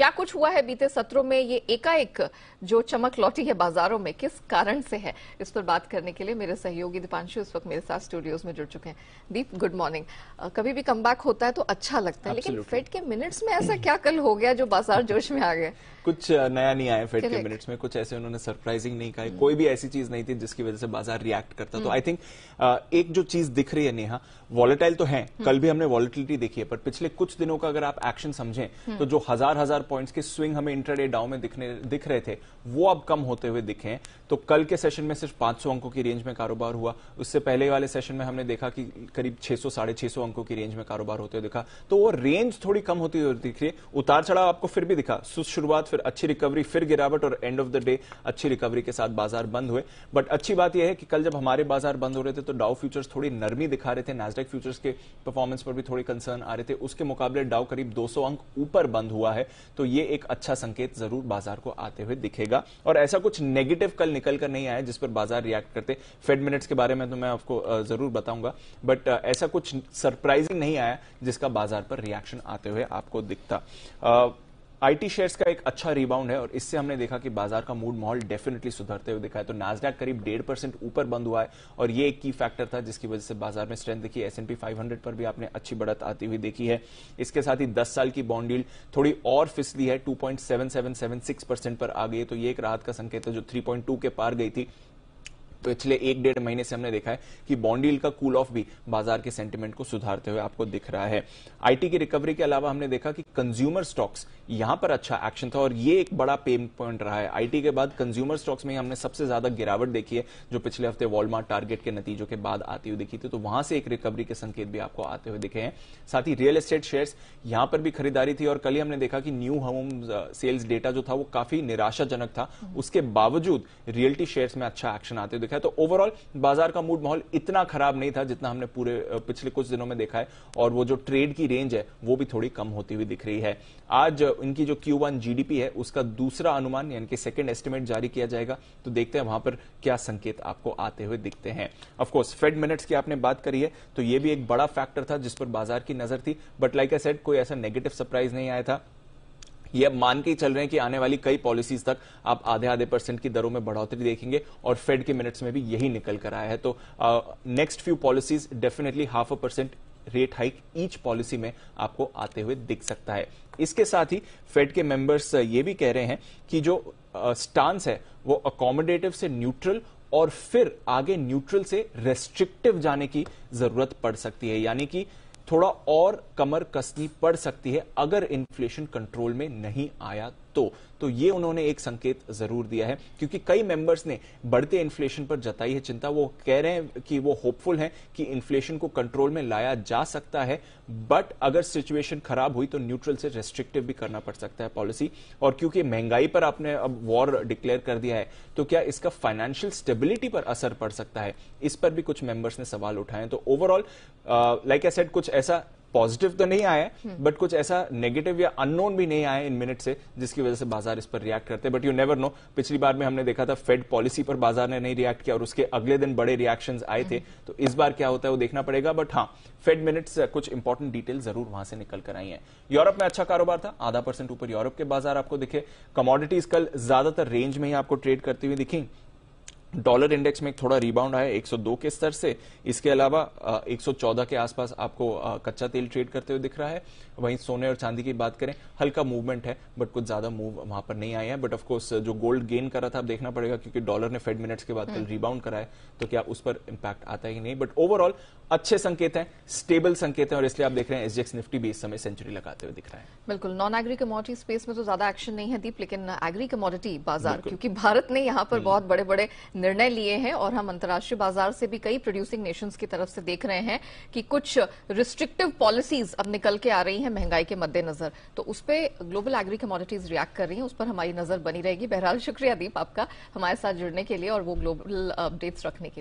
क्या कुछ हुआ है बीते सत्रों में ये एकाएक जो चमक लौटी है बाजारों में किस कारण से है इस पर बात करने के लिए मेरे सहयोगी दीपांशु इस वक्त मेरे साथ स्टूडियोज में जुड़ चुके हैं दीप गुड मॉर्निंग कभी भी कम होता है तो अच्छा लगता है लेकिन फेड के मिनट्स में ऐसा क्या कल हो गया जो बाजार जोश में आ गए कुछ नया नहीं आया फेड के मिनट्स में कुछ ऐसे उन्होंने सरप्राइजिंग नहीं कहा hmm. कोई भी ऐसी चीज नहीं थी जिसकी वजह से बाजार रिएक्ट करता तो आई hmm. थिंक एक जो चीज दिख रही है नेहा वॉलेटाइल तो है hmm. कल भी हमने वॉलेटिलिटी देखी है पर पिछले कुछ दिनों का अगर आप एक्शन समझें तो जो हजार हजार पॉइंट्स के स्विंग हमें इंटरडे डाउ में दिखने दिख रहे थे वो अब कम होते हुए दिखे तो कल के सेशन में सिर्फ 500 अंकों की रेंज में कारोबार हुआ उससे पहले वाले सेशन में हमने देखा कि करीब 600 साढ़े छह अंकों की रेंज में कारोबार होते हुए दिखा तो वो रेंज थोड़ी कम होती हुई दिख रही है उतार चढ़ाव आपको फिर भी दिखा शुरुआत फिर अच्छी रिकवरी फिर गिरावट और एंड ऑफ द डे अच्छी रिकवरी के साथ बाजार बंद हुए बट अच्छी बात यह है कि कल जब हमारे बाजार बंद हो रहे थे तो डाउ फ्यूचर्स थोड़ी नरमी दिखा रहे थे नेजडेक फ्यूचर्स के परफॉर्मेंस पर भी थोड़ी कंसर्न आ रहे थे उसके मुकाबले डाउ करीब 200 अंक ऊपर बंद हुआ है तो तो ये एक अच्छा संकेत जरूर बाजार को आते हुए दिखेगा और ऐसा कुछ नेगेटिव कल निकल कर नहीं आया जिस पर बाजार रिएक्ट करते फेड मिनट्स के बारे में तो मैं आपको जरूर बताऊंगा बट ऐसा कुछ सरप्राइजिंग नहीं आया जिसका बाजार पर रिएक्शन आते हुए आपको दिखता आईटी शेयर्स का एक अच्छा रिबाउंड है और इससे हमने देखा कि बाजार का मूड माहौल डेफिनेटली सुधरते हुए दिखा है तो नाजडैक करीब डेढ़ परसेंट ऊपर बंद हुआ है और ये एक की फैक्टर था जिसकी वजह से बाजार में स्ट्रेंथ दिखी एस एनपी फाइव पर भी आपने अच्छी बढ़त आती हुई देखी है इसके साथ ही दस साल की बॉन्डील थोड़ी और फिसली है टू पर आ गई तो ये एक राहत का संकेत है जो थ्री के पार गई थी पिछले एक डेढ़ महीने से हमने देखा है कि बॉन्डील का कूल ऑफ भी बाजार के सेंटिमेंट को सुधारते हुए आपको दिख रहा है आईटी की रिकवरी के अलावा हमने देखा कि कंज्यूमर स्टॉक्स यहां पर अच्छा एक्शन था और ये एक बड़ा पेन पॉइंट रहा है आईटी के बाद कंज्यूमर स्टॉक्स में हमने सबसे ज्यादा गिरावट देखी है जो पिछले हफ्ते वॉलमार्ट टारगेट के नतीजों के बाद आती हुई दिखी थी तो वहां से एक रिकवरी के संकेत भी आपको आते हुए दिखे हैं साथ ही रियल एस्टेट शेयर्स यहां पर भी खरीदारी थी और कल ही हमने देखा कि न्यू होम सेल्स डेटा जो था वो काफी निराशाजनक था उसके बावजूद रियल्टी शेयर्स में अच्छा एक्शन आते हुए है तो ओवरऑल बाजार का मूड माहौल इतना खराब नहीं था जितना हमने पूरे पिछले कुछ दिनों में देखा है और वो जो ट्रेड की रेंज है वो भी थोड़ी कम होती हुई दिख रही है आज इनकी जो क्यू वन है उसका दूसरा अनुमान यानी कि सेकेंड एस्टिमेट जारी किया जाएगा तो देखते हैं वहां पर क्या संकेत आपको आते हुए दिखते हैं ऑफकोर्स फेड मिनट्स की आपने बात करी है तो ये भी एक बड़ा फैक्टर था जिस पर बाजार की नजर थी बट लाइक ए सेट कोई ऐसा नेगेटिव सरप्राइज नहीं आया था ये अब मान के ही चल रहे हैं कि आने वाली कई पॉलिसीज तक आप आधे आधे परसेंट की दरों में बढ़ोतरी देखेंगे और फेड के मिनट्स में भी यही निकल कर आया है तो next few policies definitely half a percent rate hike each policy में आपको आते हुए दिख सकता है इसके साथ ही फेड के मेंबर्स ये भी कह रहे हैं कि जो स्टांस है वो अकोमोडेटिव से न्यूट्रल और फिर आगे न्यूट्रल से रेस्ट्रिक्टिव जाने की जरूरत पड़ सकती है यानी कि थोड़ा और कमर कसनी पड़ सकती है अगर इन्फ्लेशन कंट्रोल में नहीं आया तो तो ये उन्होंने एक संकेत जरूर दिया है क्योंकि कई मेंबर्स ने बढ़ते इन्फ्लेशन पर जताई है चिंता वो कह रहे हैं कि वो होपफुल हैं कि इन्फ्लेशन को कंट्रोल में लाया जा सकता है बट अगर सिचुएशन खराब हुई तो न्यूट्रल से रेस्ट्रिक्टिव भी करना पड़ सकता है पॉलिसी और क्योंकि महंगाई पर आपने अब वॉर डिक्लेयर कर दिया है तो क्या इसका फाइनेंशियल स्टेबिलिटी पर असर पड़ सकता है इस पर भी कुछ मेंबर्स ने सवाल उठाए तो ओवरऑल लाइक आई सेड कुछ ऐसा पॉजिटिव तो नहीं आया बट हम्म। कुछ ऐसा नेगेटिव या अननोन भी नहीं आया इन मिनट से जिसकी वजह से बाजार इस पर रिएक्ट करते बट यू नेवर नो पिछली बार में हमने देखा था फेड पॉलिसी पर बाजार ने नहीं रिएक्ट किया और उसके अगले दिन बड़े रिएक्शन आए थे हम्म। तो इस बार क्या होता है वो देखना पड़ेगा बट हाँ फेड मिनट्स कुछ इंपॉर्टेंट डिटेल जरूर वहां से निकल कर आई है यूरोप में अच्छा कारोबार था आधा परसेंट ऊपर यूरोप के बाजार आपको दिखे कमोडिटीज कल ज्यादातर रेंज में ही आपको ट्रेड करती हुई दिखी डॉलर इंडेक्स में थोड़ा रिबाउंड आया 102 के स्तर से इसके अलावा 114 के आसपास आपको कच्चा तेल ट्रेड करते हुए दिख रहा है वहीं सोने और चांदी की बात करें हल्का मूवमेंट है बट कुछ ज्यादा मूव वहां पर नहीं आया है बट ऑफकोर्स जो गोल्ड गेन करा था आप देखना पड़ेगा क्योंकि डॉलर ने फेड मिनट्स के बाद कल रिबाउंड कराया तो क्या उस पर इम्पैक्ट आता ही नहीं बट ओवरऑल अच्छे संकेत हैं स्टेबल संकेत हैं और इसलिए आप देख रहे हैं एसजीएक्स निफ्टी भी इस समय सेंचुरी लगाते हुए दिख रहा है बिल्कुल नॉन एग्री कमोडिटी स्पेस में तो ज्यादा एक्शन नहीं है दीप लेकिन एग्री कमोडिटी बाजार क्योंकि भारत ने यहाँ पर हम्म। बहुत बड़े बड़े निर्णय लिए हैं और हम अंतर्राष्ट्रीय बाजार से भी कई प्रोड्यूसिंग नेशंस की तरफ से देख रहे हैं कि कुछ रिस्ट्रिक्टिव पॉलिसीज अब निकल के आ रही हैं महंगाई के मद्देनजर तो उस पर ग्लोबल एग्री कमोडिटीज रिएक्ट कर रही हैं उस पर हमारी नजर बनी रहेगी बहरहाल शुक्रिया दीप आपका हमारे साथ जुड़ने के लिए और वो ग्लोबल अपडेट्स रखने के लिए